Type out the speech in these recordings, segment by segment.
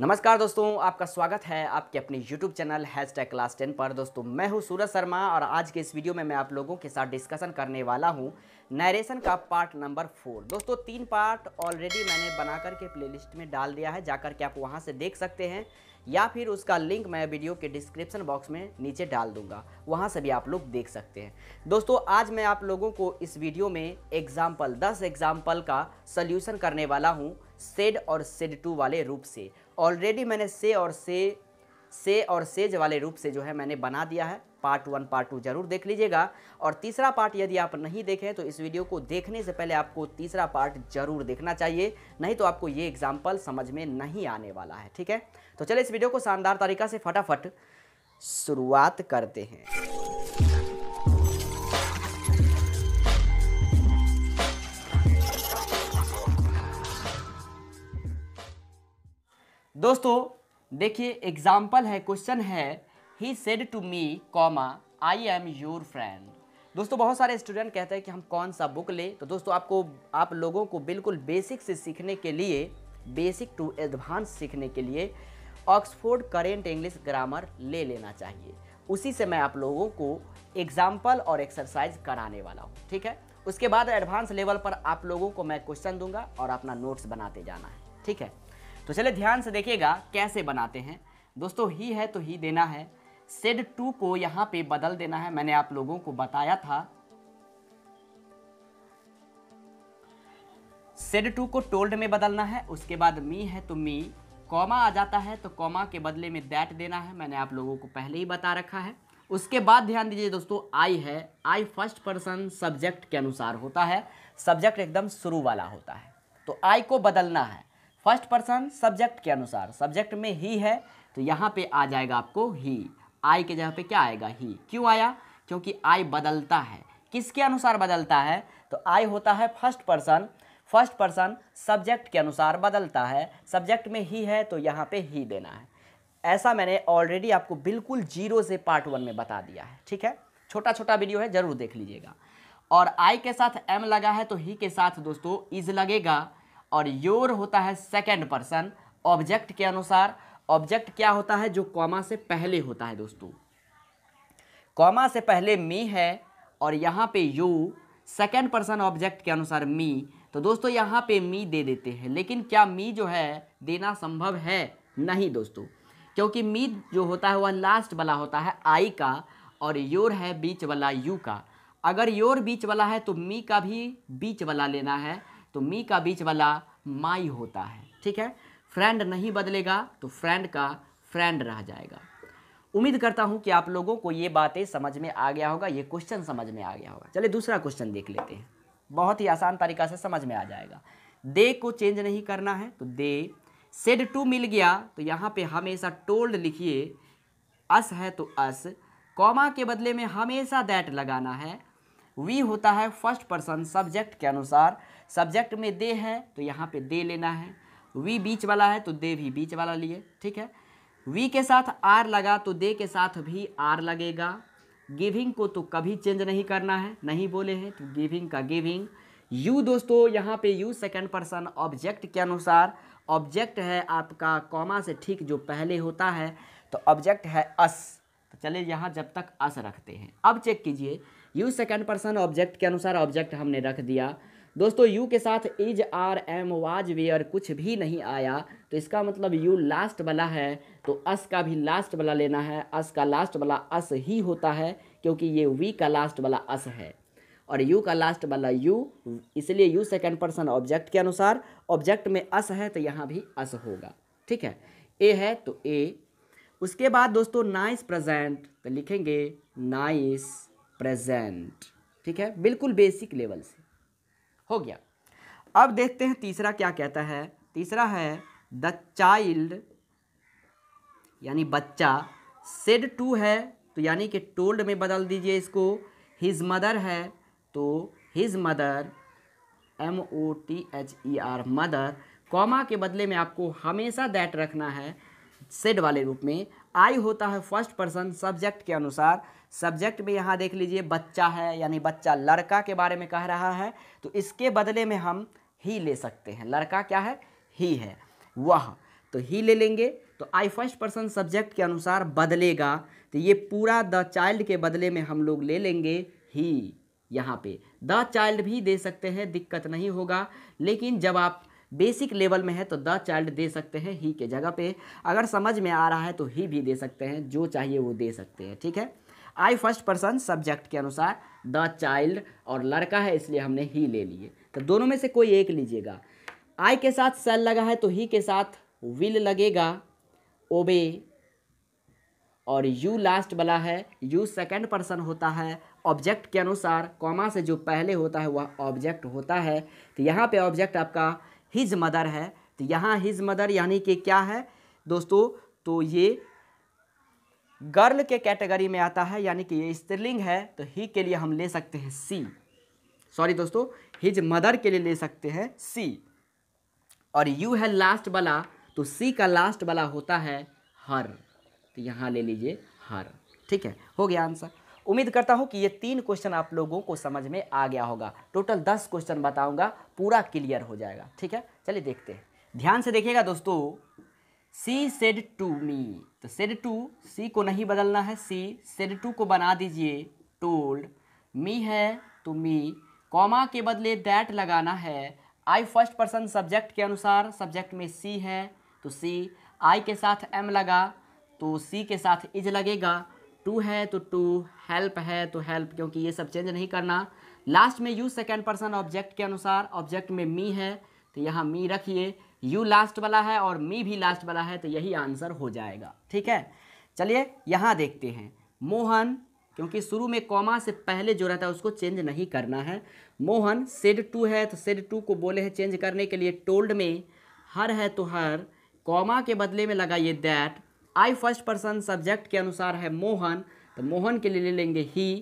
नमस्कार दोस्तों आपका स्वागत है आपके अपने YouTube channel hashtag class ten पर दोस्तों मैं हूं सूरज शर्मा और आज के इस वीडियो में मैं आप लोगों के साथ डिस्कशन करने वाला हूं नरेशन का पार्ट नंबर फोर दोस्तों तीन पार्ट ऑलरेडी मैंने बना कर के प्लेलिस्ट में डाल दिया है जाकर के आप वहां से देख सकते हैं या फिर उसका लिंक मैं वीडियो के डिस्क्रिप्शन बॉक्स में नीचे डाल दूंगा वहाँ से भी आप लोग देख सकते हैं दोस्तों आज मैं आप लोगों को इस वीडियो में एग्जाम्पल दस एग्जाम्पल का सल्यूशन करने वाला हूँ सेड और सेड टू वाले रूप से ऑलरेडी मैंने से और से से और सेज वाले रूप से जो है मैंने बना दिया है पार्ट वन पार्ट टू जरूर देख लीजिएगा और तीसरा पार्ट यदि आप नहीं देखें तो इस वीडियो को देखने से पहले आपको तीसरा पार्ट जरूर देखना चाहिए नहीं तो आपको ये एग्जाम्पल समझ में नहीं आने वाला है ठीक है तो चलिए इस वीडियो को शानदार तरीका से फटाफट शुरुआत करते हैं दोस्तों देखिए एग्जाम्पल है क्वेश्चन है he said to me comma I am your friend दोस्तों बहुत सारे स्टूडेंट कहते हैं कि हम कौन सा बुक लें तो दोस्तों आपको आप लोगों को बिल्कुल बेसिक से सीखने के लिए बेसिक टू एडवांस सीखने के लिए ऑक्सफोर्ड करेंट इंग्लिश ग्रामर ले लेना चाहिए उसी से मैं आप लोगों को एग्जाम्पल और एक्सरसाइज कराने वाला हूँ ठीक है उसके बाद एडवांस लेवल पर आप लोगों को मैं क्वेश्चन दूंगा और अपना नोट्स बनाते जाना है ठीक है तो चले ध्यान से देखिएगा कैसे बनाते हैं दोस्तों ही है तो ही देना है सेड टू को यहाँ पे बदल देना है मैंने आप लोगों को बताया था सेड टू को टोल्ड में बदलना है उसके बाद मी है तो मी कॉमा आ जाता है तो कॉमा के बदले में दैट देना है मैंने आप लोगों को पहले ही बता रखा है उसके बाद ध्यान दीजिए दोस्तों आई है आई फर्स्ट पर्सन सब्जेक्ट के अनुसार होता है सब्जेक्ट एकदम शुरू वाला होता है तो आई को बदलना है फर्स्ट पर्सन सब्जेक्ट के अनुसार सब्जेक्ट में ही है तो यहाँ पे आ जाएगा आपको ही आई के जगह पे क्या आएगा ही क्यों आया क्योंकि आई बदलता है किसके अनुसार बदलता है तो आई होता है first person first person subject के अनुसार बदलता है सब्जेक्ट में ही है तो यहाँ पे ही देना है ऐसा मैंने ऑलरेडी आपको बिल्कुल जीरो से पार्ट वन में बता दिया है ठीक है छोटा छोटा वीडियो है ज़रूर देख लीजिएगा और आई के साथ एम लगा है तो ही के साथ दोस्तों इज लगेगा और योर होता है सेकेंड पर्सन ऑब्जेक्ट के अनुसार ऑब्जेक्ट क्या होता है जो कॉमा से पहले होता है दोस्तों कॉमा से पहले मी है और यहाँ पे यू सेकेंड पर्सन ऑब्जेक्ट के अनुसार मी तो दोस्तों यहाँ पे मी दे देते हैं लेकिन क्या मी जो है देना संभव है नहीं दोस्तों क्योंकि मी जो होता है वह लास्ट वाला होता है आई का और योर है बीच वाला यू का अगर योर बीच वाला है तो मी का भी बीच वाला लेना है तो मी का बीच वाला माई होता है ठीक है फ्रेंड नहीं बदलेगा तो फ्रेंड का फ्रेंड रह जाएगा उम्मीद करता हूं कि आप लोगों को ये बातें समझ में आ गया होगा ये क्वेश्चन समझ में आ गया होगा चलिए दूसरा क्वेश्चन देख लेते हैं बहुत ही आसान तरीका से समझ में आ जाएगा दे को चेंज नहीं करना है तो दे सेड टू मिल गया तो यहाँ पे हमेशा टोल्ड लिखिए अस है तो अस कॉमा के बदले में हमेशा दैट लगाना है वी होता है फर्स्ट पर्सन सब्जेक्ट के अनुसार सब्जेक्ट में दे है तो यहाँ पे दे लेना है वी बीच वाला है तो दे भी बीच वाला लिए ठीक है वी के साथ आर लगा तो दे के साथ भी आर लगेगा गिविंग को तो कभी चेंज नहीं करना है नहीं बोले हैं तो गिविंग का गिविंग यू दोस्तों यहाँ पे यू सेकंड पर्सन ऑब्जेक्ट के अनुसार ऑब्जेक्ट है आपका कॉमा से ठीक जो पहले होता है तो ऑब्जेक्ट है अस तो चले यहाँ जब तक अस रखते हैं अब चेक कीजिए यू सेकंड पर्सन ऑब्जेक्ट के अनुसार ऑब्जेक्ट हमने रख दिया दोस्तों यू के साथ is are am was were कुछ भी नहीं आया तो इसका मतलब यू लास्ट वाला है तो अस का भी लास्ट वाला लेना है अस का लास्ट वाला अस ही होता है क्योंकि ये वी का लास्ट वाला अस है और यू का लास्ट वाला यू इसलिए यू सेकेंड पर्सन ऑब्जेक्ट के अनुसार ऑब्जेक्ट में अस है तो यहाँ भी अस होगा ठीक है ए है तो ए उसके बाद दोस्तों नाइस प्रेजेंट तो लिखेंगे नाइस प्रेजेंट ठीक है बिल्कुल बेसिक लेवल से हो गया अब देखते हैं तीसरा क्या कहता है तीसरा है द चाइल्ड यानी बच्चा सेड टू है तो यानी कि टोल्ड में बदल दीजिए इसको हिज मदर है तो his mother M O T H E R mother comma के बदले में आपको हमेशा दैट रखना है सेड वाले रूप में आई होता है फर्स्ट पर्सन सब्जेक्ट के अनुसार सब्जेक्ट में यहाँ देख लीजिए बच्चा है यानी बच्चा लड़का के बारे में कह रहा है तो इसके बदले में हम ही ले सकते हैं लड़का क्या है ही है वह तो ही ले लेंगे तो आई फर्स्ट पर्सन सब्जेक्ट के अनुसार बदलेगा तो ये पूरा द चाइल्ड के बदले में हम लोग ले लेंगे ही यहाँ पे द चाइल्ड भी दे सकते हैं दिक्कत नहीं होगा लेकिन जब आप बेसिक लेवल में है तो द चाइल्ड दे सकते हैं ही के जगह पे अगर समझ में आ रहा है तो ही भी दे सकते हैं जो चाहिए वो दे सकते हैं ठीक है आई फर्स्ट पर्सन सब्जेक्ट के अनुसार द चाइल्ड और लड़का है इसलिए हमने ही ले लिए तो दोनों में से कोई एक लीजिएगा आई के साथ सेल लगा है तो ही के साथ विल लगेगा ओबे और यू लास्ट वाला है यू सेकंड पर्सन होता है ऑब्जेक्ट के अनुसार कॉमा से जो पहले होता है वह ऑब्जेक्ट होता है तो यहाँ पे ऑब्जेक्ट आपका हिज मदर है तो यहाँ हिज मदर यानी कि क्या है दोस्तों तो ये गर्ल के कैटेगरी में आता है यानी कि ये स्त्रीलिंग है तो ही के लिए हम ले सकते हैं सी सॉरी दोस्तों हिज मदर के लिए ले सकते हैं सी और यू है लास्ट वाला तो सी का लास्ट वाला होता है हर तो यहाँ ले लीजिए हर ठीक है हो गया आंसर उम्मीद करता हूँ कि ये तीन क्वेश्चन आप लोगों को समझ में आ गया होगा टोटल दस क्वेश्चन बताऊँगा पूरा क्लियर हो जाएगा ठीक है चलिए देखते हैं ध्यान से देखिएगा दोस्तों सी सेड टू मी तो सेड टू सी को नहीं बदलना है सी सेड टू को बना दीजिए टोल्ड मी है तो मी कॉमा के बदले दैट लगाना है आई फर्स्ट पर्सन सब्जेक्ट के अनुसार सब्जेक्ट में सी है तो सी आई के साथ एम लगा तो सी के साथ इज लगेगा टू है तो टू हेल्प है तो हेल्प क्योंकि ये सब चेंज नहीं करना लास्ट में यू सेकेंड पर्सन ऑब्जेक्ट के अनुसार ऑब्जेक्ट में मी है तो यहाँ मी रखिए यू लास्ट वाला है और मी भी लास्ट वाला है तो यही आंसर हो जाएगा ठीक है चलिए यहाँ देखते हैं मोहन क्योंकि शुरू में कॉमा से पहले जो रहता है उसको चेंज नहीं करना है मोहन सेड टू है तो सेड टू को बोले हैं चेंज करने के लिए टोल्ड में हर है तो हर कॉमा के बदले में लगाइए that I first person subject के अनुसार है मोहन तो मोहन के लिए ले लेंगे ही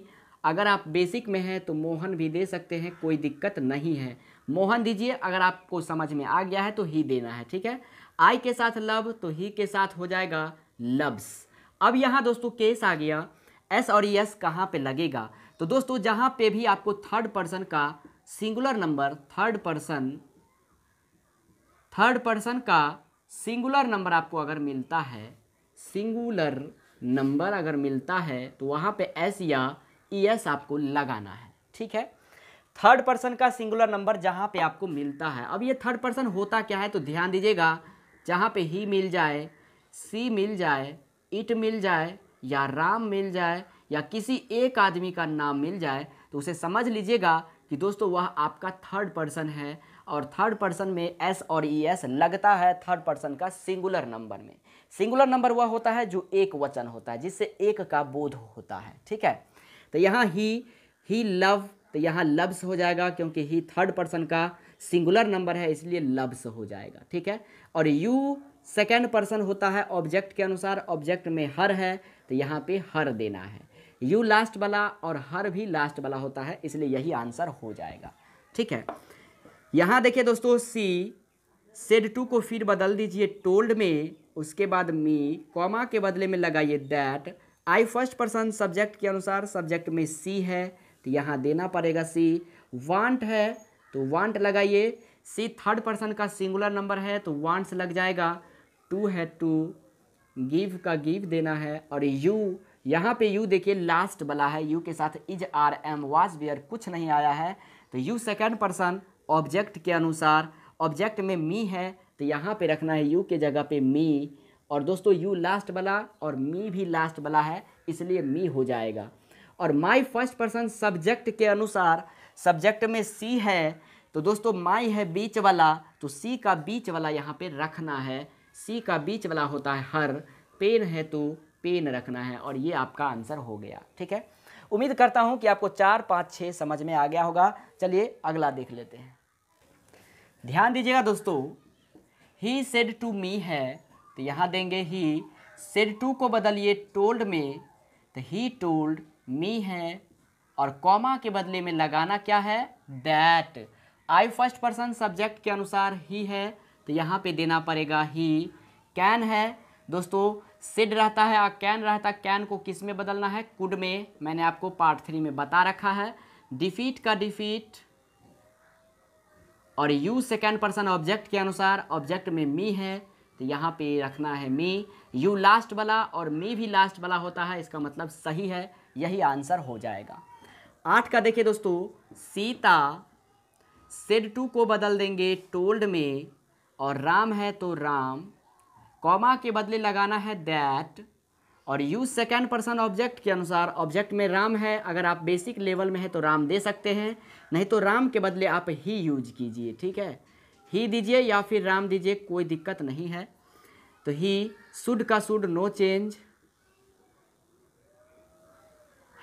अगर आप बेसिक में हैं तो मोहन भी दे सकते हैं कोई दिक्कत नहीं है मोहन दीजिए अगर आपको समझ में आ गया है तो ही देना है ठीक है आई के साथ लव तो ही के साथ हो जाएगा लव्स अब यहाँ दोस्तों केस आ गया एस और यस कहाँ पे लगेगा तो दोस्तों जहाँ पे भी आपको थर्ड पर्सन का singular number third person third person का सिंगुलर नंबर आपको अगर मिलता है सिंगुलर नंबर अगर मिलता है तो वहाँ पे एस या ई एस आपको लगाना है ठीक है थर्ड पर्सन का सिंगुलर नंबर जहाँ पे आपको मिलता है अब ये थर्ड पर्सन होता क्या है तो ध्यान दीजिएगा जहाँ पे ही मिल जाए सी मिल जाए इट मिल जाए या राम मिल जाए या किसी एक आदमी का नाम मिल जाए तो उसे समझ लीजिएगा कि दोस्तों वह आपका थर्ड पर्सन है और थर्ड पर्सन में एस और ई e एस लगता है थर्ड पर्सन का सिंगुलर नंबर में सिंगुलर नंबर वह होता है जो एक वचन होता है जिससे एक का बोध होता है ठीक है तो यहाँ ही ही लव तो यहाँ लब्स हो जाएगा क्योंकि ही थर्ड पर्सन का सिंगुलर नंबर है इसलिए लब्स हो जाएगा ठीक है और यू सेकेंड पर्सन होता है ऑब्जेक्ट के अनुसार ऑब्जेक्ट में हर है तो यहाँ पे हर देना है यू लास्ट वाला और हर भी लास्ट वाला होता है इसलिए यही आंसर हो जाएगा ठीक है यहाँ देखिए दोस्तों सी सेड टू को फिर बदल दीजिए टोल्ड में उसके बाद मी कॉमा के बदले में लगाइए that I first person subject के अनुसार सब्जेक्ट में सी है तो यहाँ देना पड़ेगा सी वांट है तो वांट लगाइए सी थर्ड पर्सन का सिंगुलर नंबर है तो वांट्स लग जाएगा टू है टू गिव का गिव देना है और यू यहाँ पे यू देखिए लास्ट वाला है यू के साथ is are am was were कुछ नहीं आया है तो यू सेकेंड पर्सन ऑब्जेक्ट के अनुसार ऑब्जेक्ट में मी है तो यहाँ पे रखना है यू के जगह पे मी और दोस्तों यू लास्ट वाला और मी भी लास्ट वाला है इसलिए मी हो जाएगा और माई फर्स्ट पर्सन सब्जेक्ट के अनुसार सब्जेक्ट में सी है तो दोस्तों माई है बीच वाला तो सी का बीच वाला यहाँ पे रखना है सी का बीच वाला होता है हर पेन है तो पेन रखना है और ये आपका आंसर हो गया ठीक है उम्मीद करता हूँ कि आपको चार पाँच छः समझ में आ गया होगा चलिए अगला देख लेते हैं ध्यान दीजिएगा दोस्तों ही सेड टू मी है तो यहाँ देंगे ही सेड टू को बदलिए टोल्ड में तो ही टोल्ड मी है और कॉमा के बदले में लगाना क्या है that I first person subject के अनुसार ही है तो यहाँ पे देना पड़ेगा ही कैन है दोस्तों सिड रहता है और कैन रहता कैन को किस में बदलना है कुड में मैंने आपको पार्ट थ्री में बता रखा है डिफीट का डिफीट और यू सेकेंड पर्सन ऑब्जेक्ट के अनुसार ऑब्जेक्ट में मी है तो यहाँ पे रखना है मी यू लास्ट वाला और मी भी लास्ट वाला होता है इसका मतलब सही है यही आंसर हो जाएगा आठ का देखिए दोस्तों सीता सेड टू को बदल देंगे टोल्ड में और राम है तो राम कॉमा के बदले लगाना है दैट और यूज सेकेंड पर्सन ऑब्जेक्ट के अनुसार ऑब्जेक्ट में राम है अगर आप बेसिक लेवल में है तो राम दे सकते हैं नहीं तो राम के बदले आप ही यूज कीजिए ठीक है ही दीजिए या फिर राम दीजिए कोई दिक्कत नहीं है तो ही सुड का सुड नो चेंज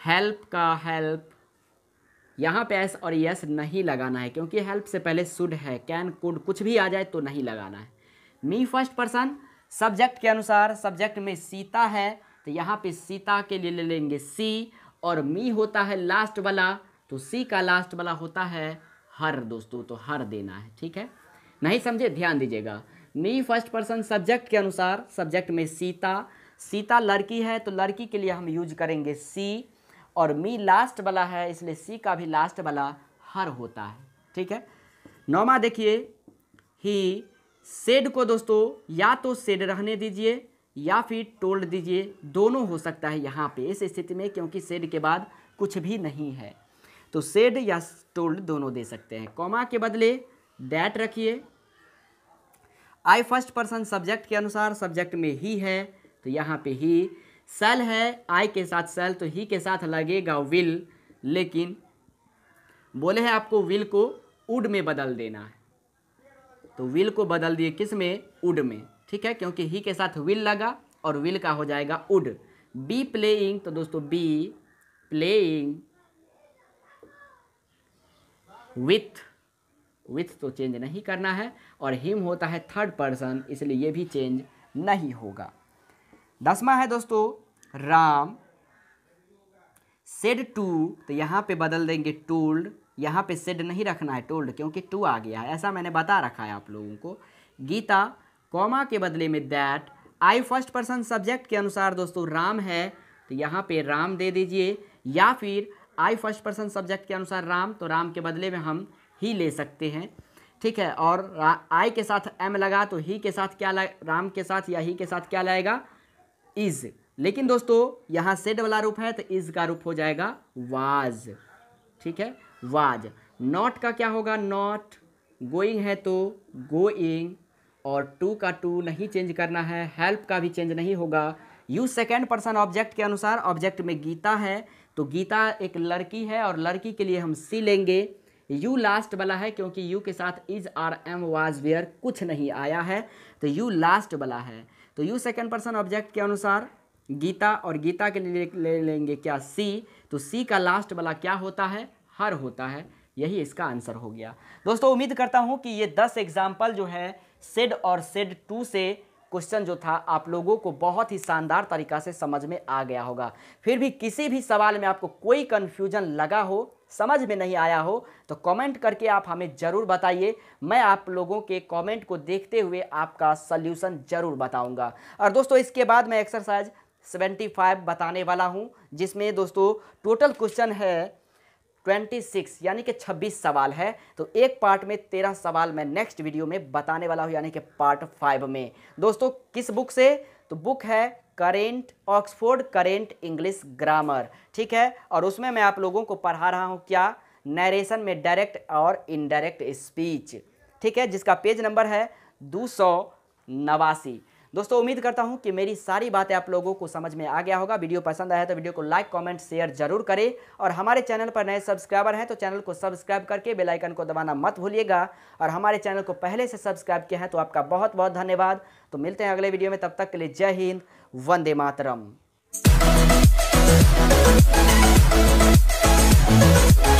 हेल्प का हेल्प यहाँ पे एस और यस नहीं लगाना है क्योंकि हेल्प से पहले सुड है कैन कुड कुछ भी आ जाए तो नहीं लगाना है मी फर्स्ट पर्सन सब्जेक्ट के अनुसार सब्जेक्ट में सीता है तो यहाँ पे सीता के लिए ले लेंगे सी और मी होता है लास्ट वाला तो सी का लास्ट वाला होता है हर दोस्तों तो हर देना है ठीक है नहीं समझे ध्यान दीजिएगा मी फर्स्ट पर्सन सब्जेक्ट के अनुसार सब्जेक्ट में सीता सीता लड़की है तो लड़की के लिए हम यूज करेंगे सी और मी लास्ट वाला है इसलिए सी का भी लास्ट वाला हर होता है ठीक है नौमा देखिए ही सेड को दोस्तों या तो सेड रहने दीजिए या फिर टोल्ड दीजिए दोनों हो सकता है यहाँ पे इस स्थिति में क्योंकि सेड के बाद कुछ भी नहीं है तो सेड या टोल्ड दोनों दे सकते हैं कॉमा के बदले डैट रखिए आई फर्स्ट पर्सन सब्जेक्ट के अनुसार सब्जेक्ट में ही है तो यहाँ पे ही सेल है आई के साथ सेल तो ही के साथ लगेगा विल लेकिन बोले हैं आपको विल को उड में बदल देना है तो विल को बदल दिए किस में उड में ठीक है क्योंकि ही के साथ विल लगा और विल का हो जाएगा उड बी प्लेइंग तो दोस्तों बी प्लेइंग विथ विथ तो चेंज नहीं करना है और हिम होता है थर्ड पर्सन इसलिए ये भी चेंज नहीं होगा दसवा है दोस्तों राम सेड टू तो यहाँ पे बदल देंगे टोल्ड यहाँ पे सेड नहीं रखना है टोल्ड क्योंकि टू आ गया है ऐसा मैंने बता रखा है आप लोगों को गीता कॉमा के बदले में that I first person subject के अनुसार दोस्तों राम है तो यहाँ पे राम दे दीजिए या फिर आई फर्स्ट पर्सन सब्जेक्ट के अनुसार राम तो राम के बदले में हम ही ले सकते हैं ठीक है और आई के साथ एम लगा तो ही के साथ क्या राम के साथ या ही के साथ क्या लाएगा इज लेकिन दोस्तों यहाँ सेड वाला रूप है तो इज का रूप हो जाएगा वाज ठीक है वाज नॉट का क्या होगा नॉट गोइंग है तो गोइंग और टू का टू नहीं चेंज करना है हेल्प का भी चेंज नहीं होगा यू सेकेंड पर्सन ऑब्जेक्ट के अनुसार ऑब्जेक्ट में गीता है तो गीता एक लड़की है और लड़की के लिए हम सी लेंगे यू लास्ट वाला है क्योंकि यू के साथ is are am was were कुछ नहीं आया है तो यू लास्ट वाला है तो यू सेकेंड पर्सन ऑब्जेक्ट के अनुसार गीता और गीता के लिए ले लेंगे क्या सी तो सी का लास्ट वाला क्या होता है हर होता है यही इसका आंसर हो गया दोस्तों उम्मीद करता हूँ कि ये दस एग्जाम्पल जो है सेड और सेड टू से क्वेश्चन जो था आप लोगों को बहुत ही शानदार तरीका से समझ में आ गया होगा फिर भी किसी भी सवाल में आपको कोई कन्फ्यूजन लगा हो समझ में नहीं आया हो तो कमेंट करके आप हमें ज़रूर बताइए मैं आप लोगों के कमेंट को देखते हुए आपका सल्यूशन ज़रूर बताऊंगा और दोस्तों इसके बाद मैं एक्सरसाइज 75 बताने वाला हूं जिसमें दोस्तों टोटल क्वेश्चन है 26 यानी कि 26 सवाल है तो एक पार्ट में तेरह सवाल मैं नेक्स्ट वीडियो में बताने वाला हूँ यानी कि पार्ट फाइव में दोस्तों किस बुक से तो बुक है current Oxford current English grammar ठीक है और उसमें मैं आप लोगों को पढ़ा रहा हूँ क्या नरेशन में डायरेक्ट और इनडायरेक्ट स्पीच ठीक है जिसका पेज नंबर है दो सौ नवासी दोस्तों उम्मीद करता हूं कि मेरी सारी बातें आप लोगों को समझ में आ गया होगा वीडियो पसंद आया तो वीडियो को लाइक कमेंट शेयर जरूर करें और हमारे चैनल पर नए सब्सक्राइबर हैं तो चैनल को सब्सक्राइब करके बेलाइकन को दबाना मत भूलिएगा और हमारे चैनल को पहले से सब्सक्राइब किया है तो आपका बहुत बहुत धन्यवाद तो मिलते हैं अगले वीडियो में तब तक के लिए जय हिंद वंदे मातरम